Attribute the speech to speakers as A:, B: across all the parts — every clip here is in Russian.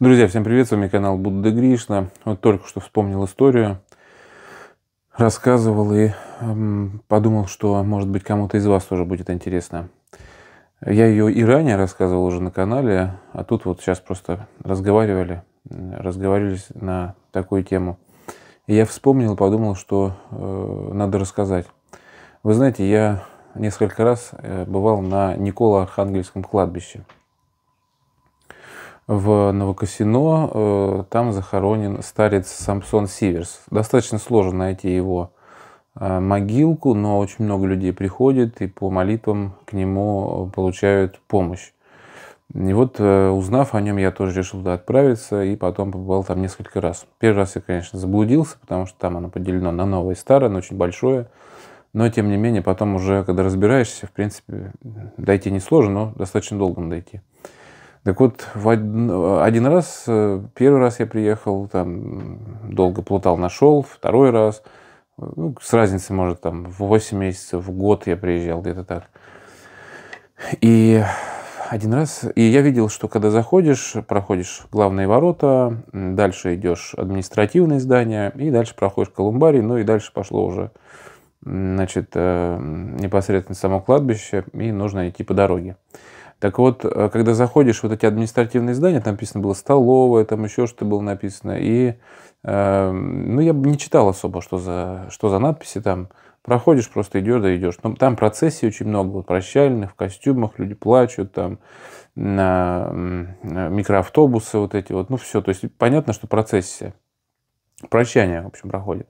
A: Друзья, всем привет, с вами канал Будда Гришна. Вот только что вспомнил историю, рассказывал и эм, подумал, что, может быть, кому-то из вас тоже будет интересно. Я ее и ранее рассказывал уже на канале, а тут вот сейчас просто разговаривали, разговаривались на такую тему. И я вспомнил, подумал, что э, надо рассказать. Вы знаете, я несколько раз э, бывал на Никола-Архангельском кладбище – в Новокосино. Э, там захоронен старец Самсон Сиверс. Достаточно сложно найти его э, могилку, но очень много людей приходит и по молитвам к нему э, получают помощь. И вот, узнав о нем, я тоже решил туда отправиться и потом побывал там несколько раз. Первый раз я, конечно, заблудился, потому что там оно поделено на новое и старое, но очень большое. Но, тем не менее, потом уже, когда разбираешься, в принципе, дойти несложно, но достаточно долго надо дойти. Так вот, в один раз, э, первый раз я приехал, там долго плутал, нашел, второй раз, ну, с разницей, может, там, в 8 месяцев, в год я приезжал, где-то так. И один раз, и я видел, что когда заходишь, проходишь главные ворота, дальше идешь административное здание и дальше проходишь колумбарий, ну и дальше пошло уже, значит, э, непосредственно само кладбище, и нужно идти по дороге. Так вот, э, когда заходишь в вот эти административные здания, там написано было столовая, там еще что было написано. И, э, ну, я не читал особо, что за, что за надписи там. Проходишь, просто идешь, да идешь. Но ну, там процессий очень много, вот прощальных, в костюмах, люди плачут, там на э, микроавтобусы вот эти вот. Ну, все, то есть понятно, что процессия. Прощание, в общем, проходит.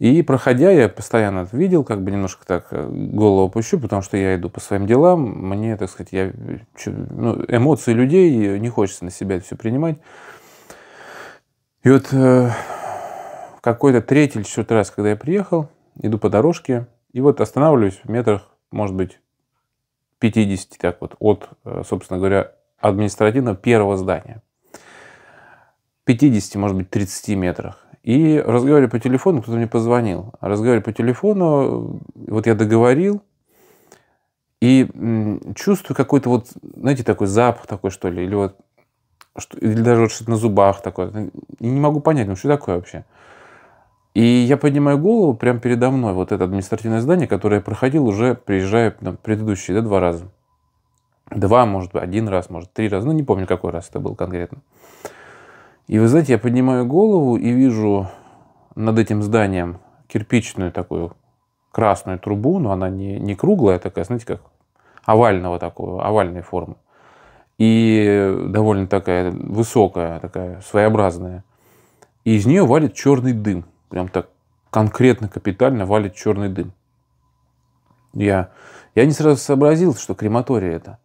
A: И проходя, я постоянно это видел, как бы немножко так э, голову опущу, потому что я иду по своим делам, мне, так сказать, я, ну, эмоции людей, не хочется на себя это все принимать. И вот э, какой-то третий или четвертый раз, когда я приехал, иду по дорожке, и вот останавливаюсь в метрах, может быть, 50, так вот, от, э, собственно говоря, административного первого здания. 50, может быть, 30 метрах. И разговаривали по телефону, кто-то мне позвонил. Разговаривали по телефону, вот я договорил, и чувствую какой-то вот, знаете, такой запах такой, что ли, или вот, что, или даже вот что-то на зубах такое. И ну, не могу понять, ну что такое вообще. И я поднимаю голову, прямо передо мной вот это административное здание, которое я проходил уже, приезжая на предыдущие, да, два раза. Два, может быть, один раз, может, три раза, ну не помню, какой раз это был конкретно. И вы знаете, я поднимаю голову и вижу над этим зданием кирпичную такую красную трубу, но она не, не круглая а такая, знаете, как овального такого, овальной формы. И довольно такая высокая, такая своеобразная. И из нее валит черный дым. Прям так конкретно, капитально валит черный дым. Я, я не сразу сообразил, что крематория это.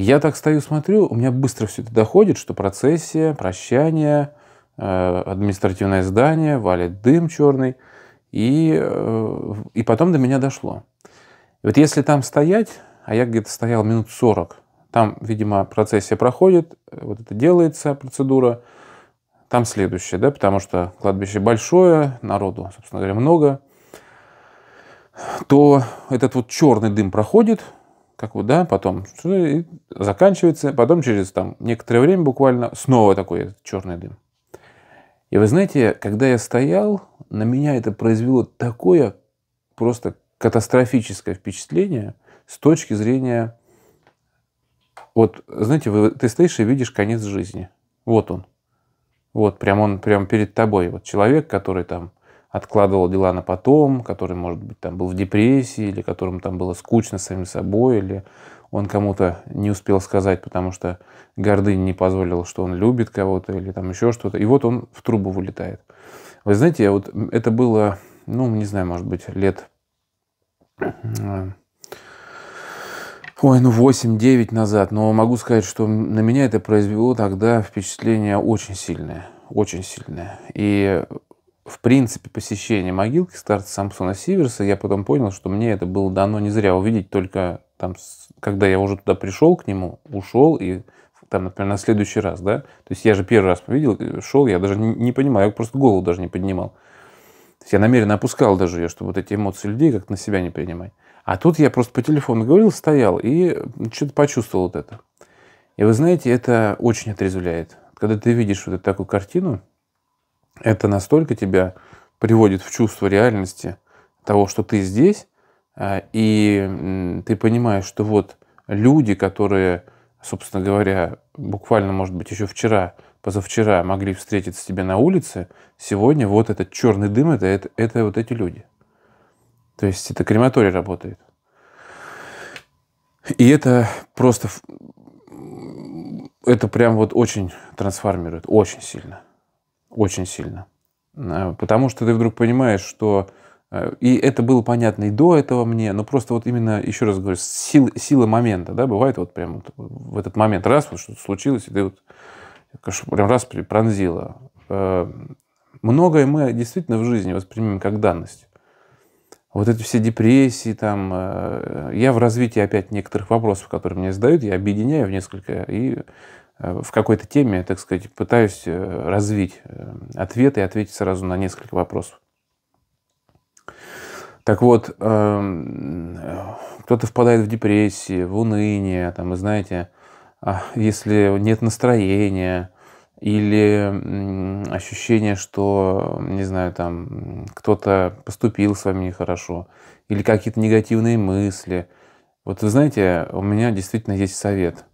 A: Я так стою, смотрю, у меня быстро все это доходит, что процессия, прощание, э, административное здание, валит дым черный. И, э, и потом до меня дошло. вот если там стоять, а я где-то стоял минут 40, там, видимо, процессия проходит, э, вот это делается процедура, там следующее, да, потому что кладбище большое, народу, собственно говоря, много, то этот вот черный дым проходит, как вот, да, потом заканчивается, потом через там некоторое время буквально снова такой черный дым. И вы знаете, когда я стоял, на меня это произвело такое просто катастрофическое впечатление с точки зрения, вот, знаете, вы, ты стоишь и видишь конец жизни. Вот он. Вот, прям он, прям перед тобой. Вот человек, который там откладывал дела на потом, который, может быть, там был в депрессии, или которому там было скучно самим собой, или он кому-то не успел сказать, потому что гордыня не позволила, что он любит кого-то, или там еще что-то. И вот он в трубу вылетает. Вы знаете, вот это было, ну, не знаю, может быть, лет... Э, ой, ну 8-9 назад, но могу сказать, что на меня это произвело тогда впечатление очень сильное, очень сильное. И в принципе, посещение могилки старца Самсона Сиверса, я потом понял, что мне это было дано не зря увидеть только там, когда я уже туда пришел к нему, ушел и там, например, на следующий раз, да, то есть я же первый раз увидел, шел, я даже не, не понимаю, я просто голову даже не поднимал. То есть я намеренно опускал даже ее, чтобы вот эти эмоции людей как-то на себя не принимать. А тут я просто по телефону говорил, стоял и что-то почувствовал вот это. И вы знаете, это очень отрезвляет. Когда ты видишь вот эту такую картину, это настолько тебя приводит в чувство реальности того, что ты здесь, э, и ты понимаешь, что вот люди, которые, собственно говоря, буквально, может быть, еще вчера, позавчера могли встретиться с тебе на улице, сегодня вот этот черный дым, это, это, это вот эти люди. То есть это крематорий работает. И это просто, это прям вот очень трансформирует, очень сильно очень сильно. Э, потому что ты вдруг понимаешь, что... Э, и это было понятно и до этого мне, но просто вот именно, еще раз говорю, сил, сила момента, да, бывает вот прям вот в этот момент, раз вот что-то случилось, и ты вот прям раз пронзила. Э, многое мы действительно в жизни воспримем как данность. Вот эти все депрессии, там, я в развитии опять некоторых вопросов, которые мне задают, я объединяю в несколько, и Э, в какой-то теме, так сказать, пытаюсь э, развить э, ответ и ответить сразу на несколько вопросов. Так вот, эм, кто-то впадает в депрессии, в уныние, там, вы знаете, а, если нет настроения или ощущение, что, не знаю, там, кто-то поступил с вами нехорошо, или какие-то негативные мысли. Вот вы знаете, у меня действительно есть совет.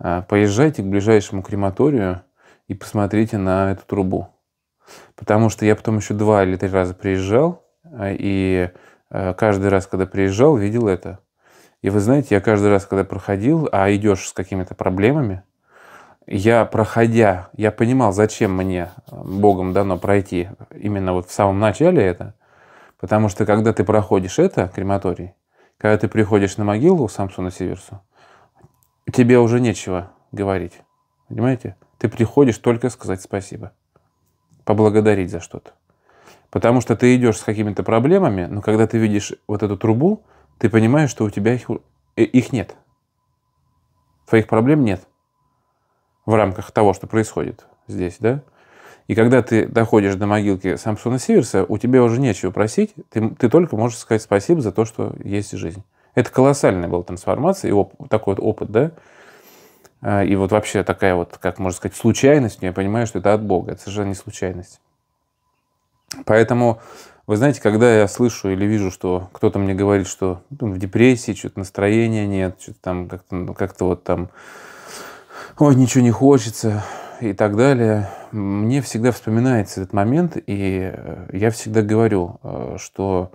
A: А, поезжайте к ближайшему крематорию и посмотрите на эту трубу. Потому что я потом еще два или три раза приезжал, а, и а, каждый раз, когда приезжал, видел это. И вы знаете, я каждый раз, когда проходил, а идешь с какими-то проблемами, я, проходя, я понимал, зачем мне Богом дано пройти именно вот в самом начале это, потому что когда ты проходишь это, крематорий, когда ты приходишь на могилу Самсона Сиверсу, тебе уже нечего говорить. Понимаете? Ты приходишь только сказать спасибо. Поблагодарить за что-то. Потому что ты идешь с какими-то проблемами, но когда ты видишь вот эту трубу, ты понимаешь, что у тебя их, э, их нет. Твоих проблем нет в рамках того, что происходит здесь, да? И когда ты доходишь до могилки Самсона Сиверса, у тебя уже нечего просить, ты, ты только можешь сказать спасибо за то, что есть жизнь. Это колоссальная была трансформация, и оп- такой вот опыт, да? А, и вот вообще такая вот, как можно сказать, случайность, я понимаю, что это от Бога, это совершенно не случайность. Поэтому, вы знаете, когда я слышу или вижу, что кто-то мне говорит, что ну, в депрессии, что-то настроения нет, что-то там как-то, ну, как-то вот там, ой, ничего не хочется и так далее, мне всегда вспоминается этот момент, и э, я всегда говорю, э, что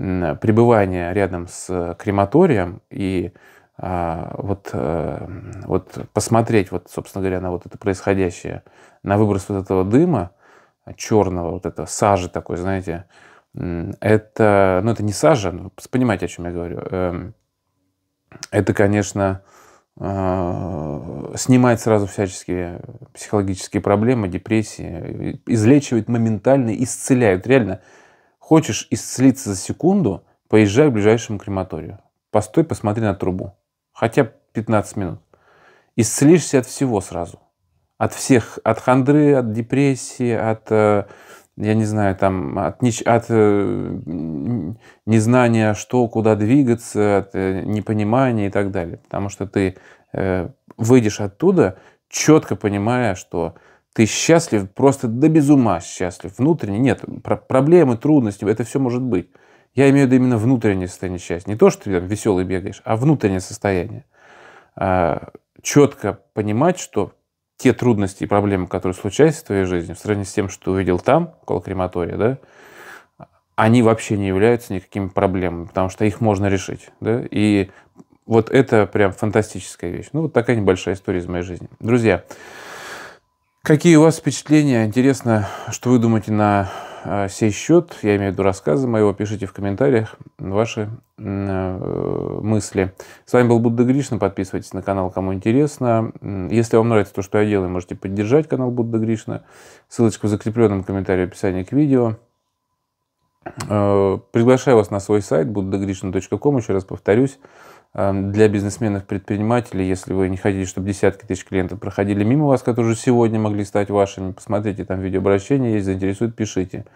A: пребывание рядом с э, крематорием и а, вот, э, вот посмотреть, вот, собственно говоря, на вот это происходящее, на выброс вот этого дыма черного, вот этого сажи такой, знаете, это, ну, это не сажа, ну, понимаете, о чем я говорю. Эм, это, конечно, а, снимает сразу всяческие психологические проблемы, депрессии, излечивает моментально, исцеляет. Реально, Хочешь исцелиться за секунду, поезжай к ближайшему крематорию. Постой, посмотри на трубу. Хотя 15 минут. Исцелишься от всего сразу. От всех, от хандры, от депрессии, от, э, я не знаю, там, от, не, от э, незнания, что, куда двигаться, от э, непонимания и так далее. Потому что ты выйдешь оттуда, четко понимая, что ты счастлив, просто до да счастлив. Внутренне нет, про проблемы, трудности, это все может быть. Я имею в виду именно внутреннее состояние счастья. Не то, что ты там веселый бегаешь, а внутреннее состояние. А, Четко понимать, что те трудности и проблемы, которые случаются в твоей жизни, в сравнении с тем, что увидел там, около крематория, да, они вообще не являются никакими проблемами, потому что их можно решить. Да? И вот это прям фантастическая вещь. Ну, вот такая небольшая история из моей жизни. Друзья, Какие у вас впечатления? Интересно, что вы думаете на э, сей счет. Я имею в виду рассказы моего. Пишите в комментариях ваши э, мысли. С вами был Будда Гришна. Подписывайтесь на канал, кому интересно. Если вам нравится то, что я делаю, можете поддержать канал Будда Гришна. Ссылочка в закрепленном комментарии в описании к видео. Э, приглашаю вас на свой сайт buddhagrishna.com. Еще раз повторюсь. Эм, для бизнесменов-предпринимателей, если вы не хотите, чтобы десятки тысяч клиентов проходили мимо вас, которые сегодня могли стать вашими, посмотрите, там видеообращение если заинтересует, пишите.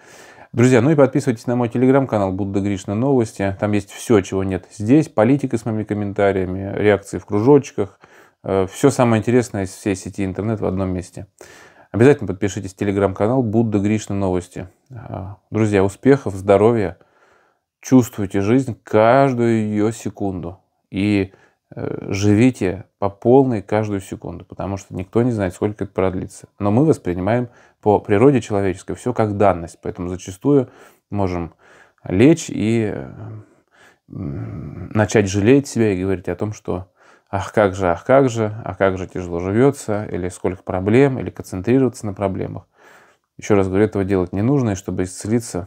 A: Друзья, ну и подписывайтесь на мой телеграм-канал Будда Гришна Новости. Там есть все, чего нет здесь. Политика с моими комментариями, реакции в кружочках. Э, все самое интересное из всей сети интернет в одном месте. Обязательно подпишитесь в телеграм-канал Будда Гришна Новости. Э, друзья, успехов, здоровья. Чувствуйте жизнь каждую ее секунду и э, живите по полной каждую секунду, потому что никто не знает, сколько это продлится. Но мы воспринимаем по природе человеческой все как данность, поэтому зачастую можем лечь и начать жалеть себя и говорить о том, что ах, как же, ах, как же, а как же тяжело живется, или сколько проблем, или концентрироваться на проблемах. Еще раз говорю, этого делать не нужно, и чтобы исцелиться,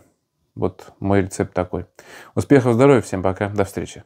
A: вот мой рецепт такой. Успехов, здоровья, всем пока, до встречи.